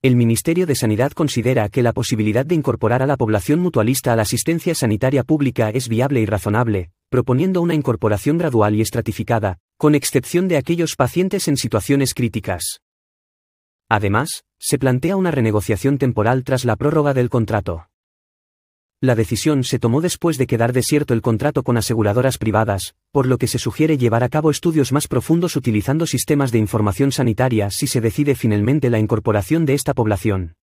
El Ministerio de Sanidad considera que la posibilidad de incorporar a la población mutualista a la asistencia sanitaria pública es viable y razonable, proponiendo una incorporación gradual y estratificada, con excepción de aquellos pacientes en situaciones críticas. Además, se plantea una renegociación temporal tras la prórroga del contrato. La decisión se tomó después de quedar desierto el contrato con aseguradoras privadas, por lo que se sugiere llevar a cabo estudios más profundos utilizando sistemas de información sanitaria si se decide finalmente la incorporación de esta población.